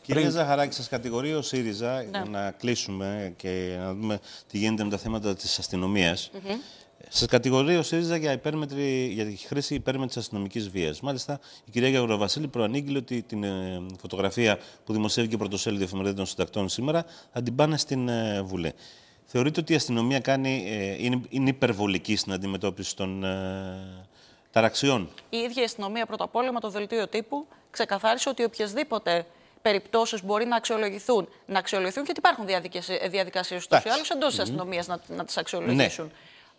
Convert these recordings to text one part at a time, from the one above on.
Κυρία Ζαχαράκη, σας κατηγορεί ο ΣΥΡΙΖΑ ναι. να κλείσουμε και να δούμε τι γίνεται με τα θέματα της αστυνομίας. Mm Σας κατηγορεί ο ΣΥΡΙΖΑ για, υπέρμετρη, για τη χρήση υπέρμετρης αστυνομικής βίας. Μάλιστα, η κυρία Γεωργοβασίλη προανήγγειλε ότι την ε, φωτογραφία που δημοσιεύει και πρωτοσέλιδος εφημερίδας των συντακτών σήμερα θα την πάνε στην ε, Βουλή. Θεωρείτε ότι η αστυνομία κάνει, ε, είναι, είναι υπερβολική στην αντιμετώπιση των ταραξιών. Η ίδια η αστυνομία, πρώτα απ' όλα, με το δελτίο τύπου ξεκαθάρισε ότι οποιασδήποτε περιπτώσεις μπορεί να αξιολογηθούν. Να αξιολογηθούν γιατί υπάρχουν ε, διαδικασίες του ή άλλου εντό τη αστυνομίας να, να τις ναι. αξιολογήσουν.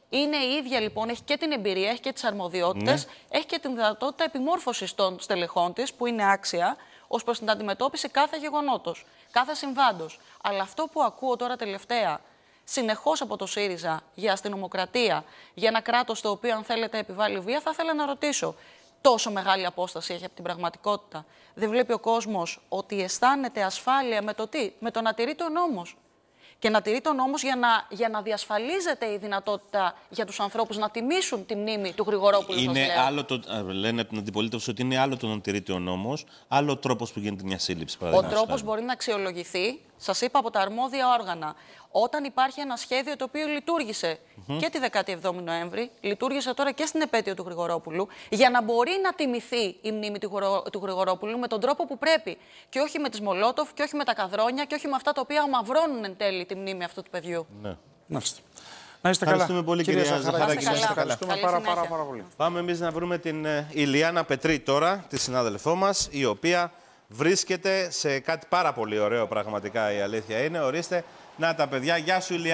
Είναι η ίδια λοιπόν, έχει και την εμπειρία, έχει και τις αρμοδιότητες, ναι. έχει και την δυνατότητα επιμόρφωσης των στελεχών της, που είναι άξια, ως προς την αντιμετώπιση κάθε γεγονότος, κάθε συμβάντος. Αλλά αυτό που ακούω τώρα τελευταία συνεχώς από το ΣΥΡΙΖΑ για αστυνομοκρατία, για ένα κράτος το οποίο, αν θέλετε, επιβάλλει βία, θα ήθελα να ρωτήσω τόσο μεγάλη απόσταση έχει από την πραγματικότητα. Δεν βλέπει ο κόσμος ότι αισθάνεται ασφάλεια με το τι, με το να τηρεί τον νόμος. Και να τηρεί τον νόμος για να, για να διασφαλίζεται η δυνατότητα για τους ανθρώπους να τιμήσουν τη μνήμη του Γρηγορόπουλου. Είναι άλλο το, ε, λένε από την αντιπολίτευση ότι είναι άλλο το να τηρείται ο νόμος, άλλο τρόπος τρόπος που γίνεται μια σύλληψη. Ο τρόπο μπορεί να αξιολογηθεί Σας είπα από τα αρμόδια όργανα. Όταν υπάρχει ένα σχέδιο το οποίο λειτουργησε mm -hmm. και τη 17η Νοέμβρη, λειτουργήσε τώρα και στην επέτειο του Γρηγορόπουλου, για να μπορεί να τιμηθεί η μνήμη του, Γρηγορόπουλου με τον τρόπο που πρέπει. Και όχι με τις Μολότοφ, και όχι με τα καδρόνια, και όχι με αυτά τα οποία ομαυρώνουν εν τέλει τη μνήμη αυτού του παιδιού. Ναι. Να είστε καλά. Ευχαριστούμε πολύ, κυρία Ζαχαράκη. Ευχαριστούμε πάρα, πάρα, πάρα πολύ. Πάμε εμείς να βρούμε την ε, Ηλιάνα Πετρή τώρα, τη συνάδελφό μας, η οποία βρίσκεται σε κάτι πάρα πολύ ωραίο πραγματικά η αλήθεια είναι. Ορίστε, να τα παιδιά, γεια σου Ηλία.